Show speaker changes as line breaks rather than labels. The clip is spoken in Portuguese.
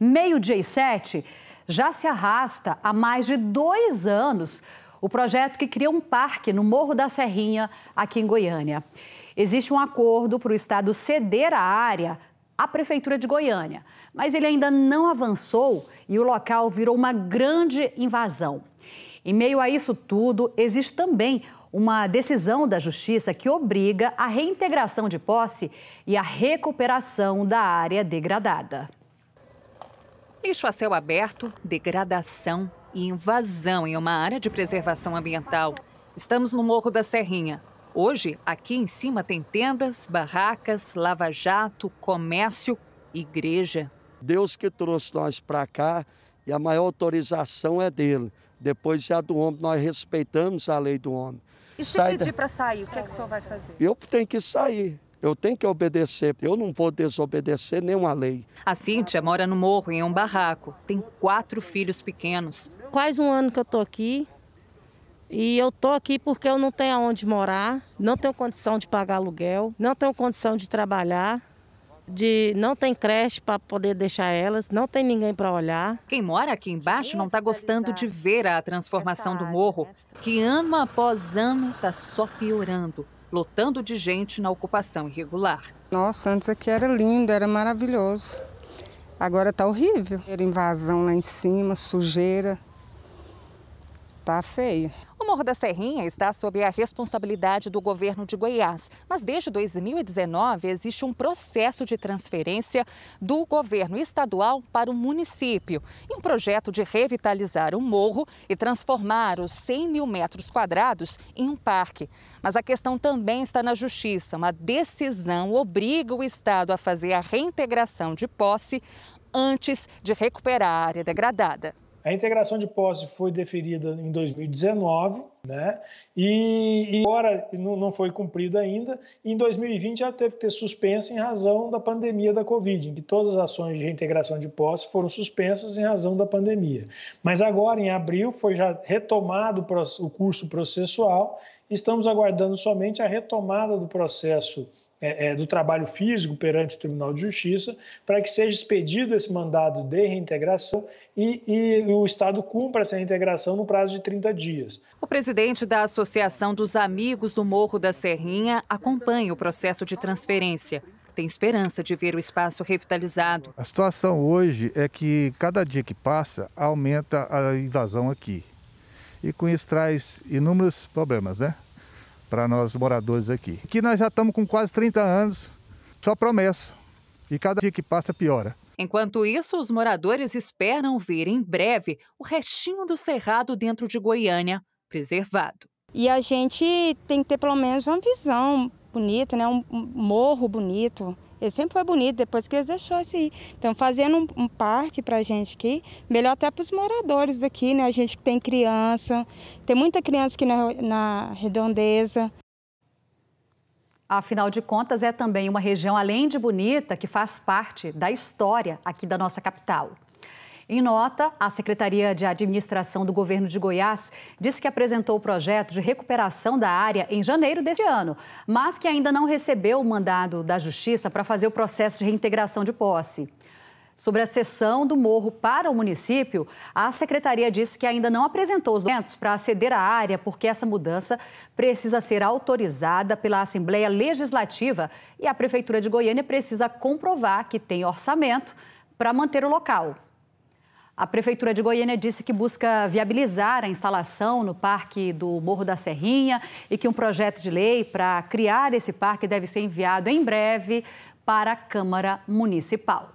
Meio-dia e Sete já se arrasta há mais de dois anos o projeto que cria um parque no Morro da Serrinha, aqui em Goiânia. Existe um acordo para o Estado ceder a área à Prefeitura de Goiânia, mas ele ainda não avançou e o local virou uma grande invasão. Em meio a isso tudo, existe também uma decisão da Justiça que obriga a reintegração de posse e a recuperação da área degradada
lixo a céu aberto, degradação e invasão em uma área de preservação ambiental. Estamos no Morro da Serrinha. Hoje, aqui em cima tem tendas, barracas, lava-jato, comércio, igreja.
Deus que trouxe nós para cá e a maior autorização é dele. Depois é a do homem, nós respeitamos a lei do homem. E se Sai pedir da...
para sair, o que, é que o senhor vai fazer?
Eu tenho que sair. Eu tenho que obedecer, eu não vou desobedecer nenhuma lei.
A Cíntia mora no morro, em um barraco. Tem quatro filhos pequenos. Quase um ano que eu estou aqui.
E eu estou aqui porque eu não tenho aonde morar, não tenho condição de pagar aluguel, não tenho condição de trabalhar de não tem creche para poder deixar elas, não tem ninguém para olhar.
Quem mora aqui embaixo não está gostando de ver a transformação do morro, que ano após ano está só piorando lotando de gente na ocupação irregular. Nossa, antes aqui era lindo, era maravilhoso. Agora tá horrível. Era invasão lá em cima, sujeira. Tá feio. Morro da Serrinha está sob a responsabilidade do governo de Goiás, mas desde 2019 existe um processo de transferência do governo estadual para o município, em um projeto de revitalizar o morro e transformar os 100 mil metros quadrados em um parque. Mas a questão também está na justiça. Uma decisão obriga o estado a fazer a reintegração de posse antes de recuperar a área degradada.
A integração de posse foi deferida em 2019, né? E, e agora não, não foi cumprida ainda. Em 2020 ela teve que ter suspensa em razão da pandemia da Covid, em que todas as ações de reintegração de posse foram suspensas em razão da pandemia. Mas agora, em abril, foi já retomado o curso processual. Estamos aguardando somente a retomada do processo é, é, do trabalho físico perante o Tribunal de Justiça, para que seja expedido esse mandado de reintegração e, e o Estado cumpra essa reintegração no prazo de 30 dias.
O presidente da Associação dos Amigos do Morro da Serrinha acompanha o processo de transferência tem esperança de ver o espaço revitalizado.
A situação hoje
é que cada dia que passa aumenta a invasão aqui. E com isso traz inúmeros problemas, né? para nós moradores aqui. Que nós já estamos com quase 30 anos, só promessa. E cada dia que passa piora. Enquanto isso, os moradores esperam ver em breve o restinho do cerrado dentro de Goiânia preservado. E a gente tem que ter pelo menos uma visão bonita, né? um morro bonito ele sempre foi bonito, depois que eles deixou assim, Então, fazendo um, um parque para a gente aqui, melhor até para os moradores aqui, né? A gente que tem criança,
tem muita criança aqui na, na redondeza. Afinal de contas, é também uma região, além de bonita, que faz parte da história aqui da nossa capital. Em nota, a Secretaria de Administração do Governo de Goiás disse que apresentou o projeto de recuperação da área em janeiro deste ano, mas que ainda não recebeu o mandado da Justiça para fazer o processo de reintegração de posse. Sobre a cessão do morro para o município, a secretaria disse que ainda não apresentou os documentos para aceder à área, porque essa mudança precisa ser autorizada pela Assembleia Legislativa e a Prefeitura de Goiânia precisa comprovar que tem orçamento para manter o local. A Prefeitura de Goiânia disse que busca viabilizar a instalação no Parque do Morro da Serrinha e que um projeto de lei para criar esse parque deve ser enviado em breve para a Câmara Municipal.